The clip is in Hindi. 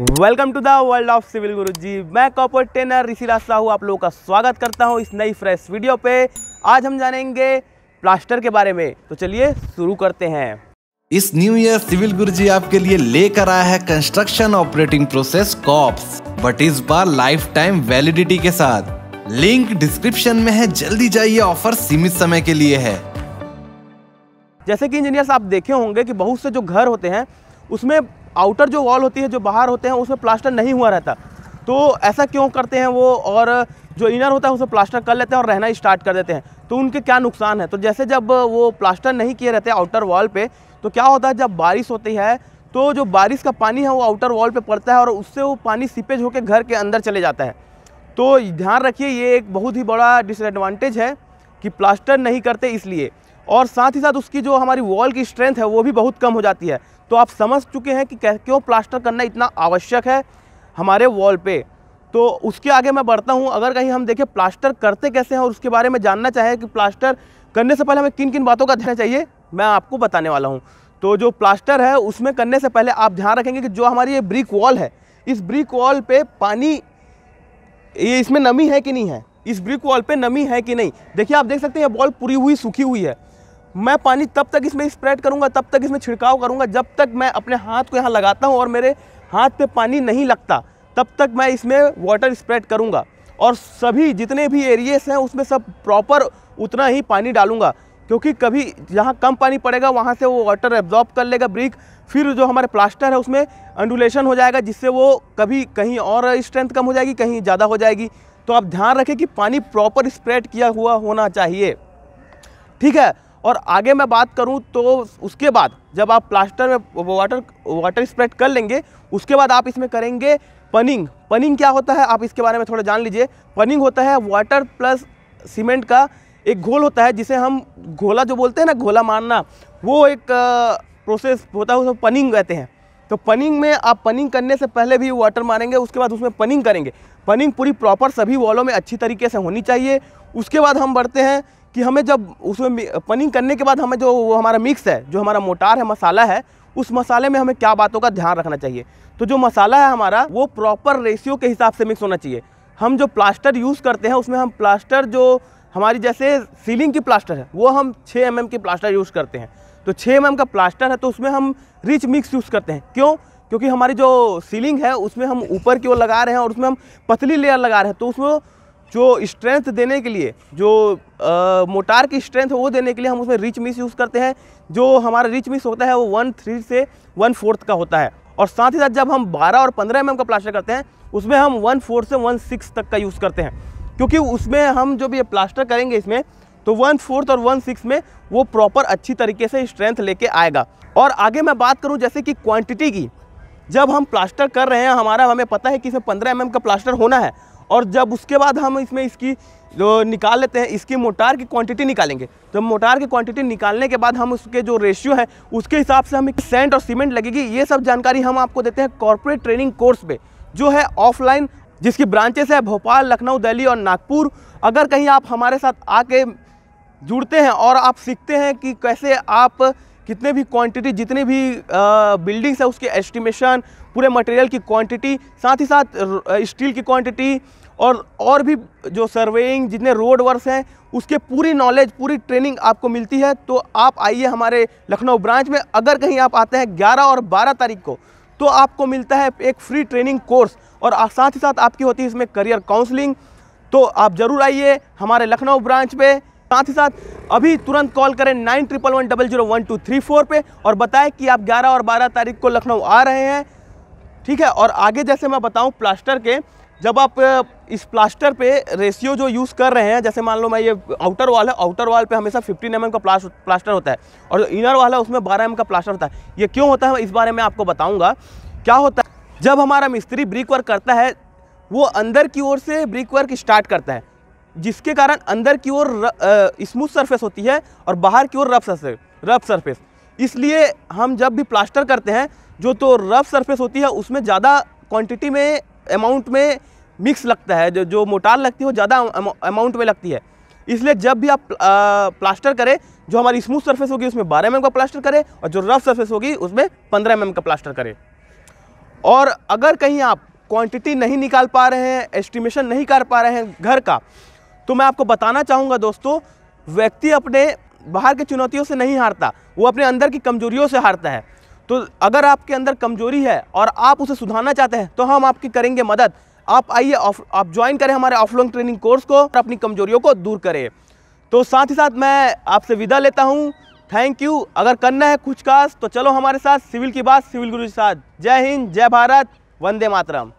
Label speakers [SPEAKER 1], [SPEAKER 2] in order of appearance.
[SPEAKER 1] welcome to the world of civil Guru ji मैं कॉपर ट्रेनर रास्ता हूँ आप लोगों का स्वागत करता हूँ इस नई फ्रेश वीडियो पे आज हम जानेंगे प्लास्टर के बारे में तो चलिए शुरू करते हैं इस न्यू ईयर सिविल गुरु जी आपके लिए लेकर आया है कंस्ट्रक्शन ऑपरेटिंग प्रोसेस कॉप्स बट इस बार लाइफ टाइम वैलिडिटी के साथ लिंक डिस्क्रिप्शन में है जल्दी जाइए ऑफर सीमित समय के लिए है जैसे कि इंजीनियर्स आप देखे होंगे कि बहुत से जो घर होते हैं उसमें आउटर जो वॉल होती है जो बाहर होते हैं उसमें प्लास्टर नहीं हुआ रहता तो ऐसा क्यों करते हैं वो और जो इनर होता है उसे प्लास्टर कर लेते हैं और रहना स्टार्ट कर देते हैं तो उनके क्या नुकसान है तो जैसे जब वो प्लास्टर नहीं किए रहते आउटर वॉल पे तो क्या होता है जब बारिश होती है तो जो बारिश का पानी है वो आउटर वॉल पे पड़ता है और उससे वो पानी सीपेज होकर घर के अंदर चले जाता है तो ध्यान रखिए ये एक बहुत ही बड़ा डिसएडवांटेज है कि प्लास्टर नहीं करते इसलिए और साथ ही साथ उसकी जो हमारी वॉल की स्ट्रेंथ है वो भी बहुत कम हो जाती है तो आप समझ चुके हैं कि क्यों प्लास्टर करना इतना आवश्यक है हमारे वॉल पे तो उसके आगे मैं बढ़ता हूँ अगर कहीं हम देखें प्लास्टर करते कैसे हैं और उसके बारे में जानना चाहें कि प्लास्टर करने से पहले हमें किन किन बातों का ध्यान चाहिए मैं आपको बताने वाला हूँ तो जो प्लास्टर है उसमें करने से पहले आप ध्यान रखेंगे कि जो हमारी ये ब्रिक वॉल है इस ब्रिक वॉल पे पानी ये इसमें नमी है कि नहीं है इस ब्रिक वॉल पे नमी है कि नहीं देखिए आप देख सकते हैं ये वॉल पूरी हुई सूखी हुई है मैं पानी तब तक इसमें स्प्रेड करूँगा तब तक इसमें छिड़काव करूँगा जब तक मैं अपने हाथ को यहाँ लगाता हूँ और मेरे हाथ पे पानी नहीं लगता तब तक मैं इसमें वाटर स्प्रेड करूंगा और सभी जितने भी एरिएस हैं उसमें सब प्रॉपर उतना ही पानी डालूंगा क्योंकि कभी जहाँ कम पानी पड़ेगा वहाँ से वो वाटर एब्जॉर्ब कर लेगा ब्रिक फिर जो हमारे प्लास्टर है उसमें अंडुलेशन हो जाएगा जिससे वो कभी कहीं और स्ट्रेंथ कम हो जाएगी कहीं ज़्यादा हो जाएगी तो आप ध्यान रखें कि पानी प्रॉपर स्प्रेड किया हुआ होना चाहिए ठीक है और आगे मैं बात करूं तो उसके बाद जब आप प्लास्टर में वाटर वाटर स्प्रेड कर लेंगे उसके बाद आप इसमें करेंगे पनिंग पनिंग क्या होता है आप इसके बारे में थोड़ा जान लीजिए पनिंग होता है वाटर प्लस सीमेंट का एक घोल होता है जिसे हम घोला जो बोलते हैं ना घोला मारना वो एक प्रोसेस होता है उसमें पनिंग कहते हैं तो पनिंग में आप पनिंग करने से पहले भी वाटर मारेंगे उसके बाद उसमें पनिंग करेंगे पनिंग पूरी प्रॉपर सभी वॉलों में अच्छी तरीके से होनी चाहिए उसके बाद हम बढ़ते हैं कि हमें जब उसमें पनिंग करने के बाद हमें जो वो हमारा मिक्स है जो हमारा मोटार है मसाला है उस मसाले में हमें क्या बातों का ध्यान रखना चाहिए तो जो मसाला है हमारा वो प्रॉपर रेशियो के हिसाब से मिक्स होना चाहिए हम जो प्लास्टर यूज़ करते हैं उसमें हम प्लास्टर जो हमारी जैसे सीलिंग की प्लास्टर है वो हम 6 एम mm की प्लास्टर यूज़ करते हैं तो 6 एम mm का प्लास्टर है तो उसमें हम रिच मिक्स यूज़ करते हैं क्यों क्योंकि हमारी जो सीलिंग है उसमें हम ऊपर की ओर लगा रहे हैं और उसमें हम पतली लेयर लगा रहे हैं तो उसमें जो स्ट्रेंथ देने के लिए जो आ, मोटार की स्ट्रेंथ है वो देने के लिए हम उसमें रिच मिस यूज़ करते हैं जो हमारा रिच मिस होता है वो वन थ्री से वन फोर्थ का होता है और साथ ही साथ जब हम 12 और 15 एम का प्लास्टर करते हैं उसमें हम वन फोर्थ से वन सिक्स तक का यूज़ करते हैं क्योंकि उसमें हम जब ये प्लास्टर करेंगे इसमें तो वन फोर्थ और वन सिक्स में वो प्रॉपर अच्छी तरीके से स्ट्रेंथ लेके आएगा और आगे मैं बात करूँ जैसे कि क्वान्टिटी की जब हम प्लास्टर कर रहे हैं हमारा हमें पता है कि इसमें पंद्रह एम का प्लास्टर होना है और जब उसके बाद हम इसमें इसकी जो निकाल लेते हैं इसकी मोटार की क्वांटिटी निकालेंगे जब तो मोटार की क्वांटिटी निकालने के बाद हम उसके जो रेशियो है उसके हिसाब से हमें सेंट और सीमेंट लगेगी ये सब जानकारी हम आपको देते हैं कॉरपोरेट ट्रेनिंग कोर्स पे जो है ऑफलाइन जिसकी ब्रांचेस है भोपाल लखनऊ दिल्ली और नागपुर अगर कहीं आप हमारे साथ आके जुड़ते हैं और आप सीखते हैं कि कैसे आप कितने भी क्वांटिटी जितने भी बिल्डिंग्स है उसके एस्टिमेशन पूरे मटेरियल की क्वांटिटी साथ ही साथ स्टील की क्वांटिटी और और भी जो सर्वेइंग जितने रोड वर्क हैं उसके पूरी नॉलेज पूरी ट्रेनिंग आपको मिलती है तो आप आइए हमारे लखनऊ ब्रांच में अगर कहीं आप आते हैं 11 और 12 तारीख को तो आपको मिलता है एक फ्री ट्रेनिंग कोर्स और साथ ही साथ आपकी होती है इसमें करियर काउंसलिंग तो आप ज़रूर आइए हमारे लखनऊ ब्रांच पे साथ ही साथ अभी तुरंत कॉल करें nine triple one double zero one two three four पर और बताएं कि आप ग्यारह और बारह तारीख को लखनऊ आ रहे हैं ठीक है और आगे जैसे मैं बताऊँ प्लास्टर के जब आप इस प्लास्टर पे रेशियो जो यूज़ कर रहे हैं जैसे मान लो मैं ये आउटर वाल है आउटर वाल पे हमेशा 15 एम का प्लास्टर होता है और जो इनर वाल है उसमें 12 एम का प्लास्टर होता है ये क्यों होता है इस बारे में आपको बताऊंगा क्या होता है जब हमारा मिस्त्री ब्रिक वर्क करता है वो अंदर की ओर से ब्रिक वर्क स्टार्ट करता है जिसके कारण अंदर की ओर स्मूथ सर्फेस होती है और बाहर की ओर रफ सर्फे रफ सर्फेस इसलिए हम जब भी प्लास्टर करते हैं जो तो रफ सर्फेस होती है उसमें ज़्यादा क्वान्टिटी में अमाउंट में मिक्स लगता है जो जो मोटार लगती है वो ज़्यादा अमाउंट में लगती है इसलिए जब भी आप प्लास्टर करें जो हमारी स्मूथ सरफेस होगी उसमें 12 एम का प्लास्टर करें और जो रफ सरफेस होगी उसमें 15 एम का प्लास्टर करें और अगर कहीं आप क्वांटिटी नहीं निकाल पा रहे हैं एस्टिमेशन नहीं कर पा रहे हैं घर का तो मैं आपको बताना चाहूँगा दोस्तों व्यक्ति अपने बाहर की चुनौतियों से नहीं हारता वो अपने अंदर की कमजोरियों से हारता है तो अगर आपके अंदर कमजोरी है और आप उसे सुधारना चाहते हैं तो हम आपकी करेंगे मदद आप आइए आप ज्वाइन करें हमारे ऑफलाइन ट्रेनिंग कोर्स को और अपनी कमजोरियों को दूर करें तो साथ ही साथ मैं आपसे विदा लेता हूँ थैंक यू अगर करना है कुछ खास तो चलो हमारे साथ सिविल की बात सिविल गुरु के साथ जय हिंद जय भारत वंदे मातरम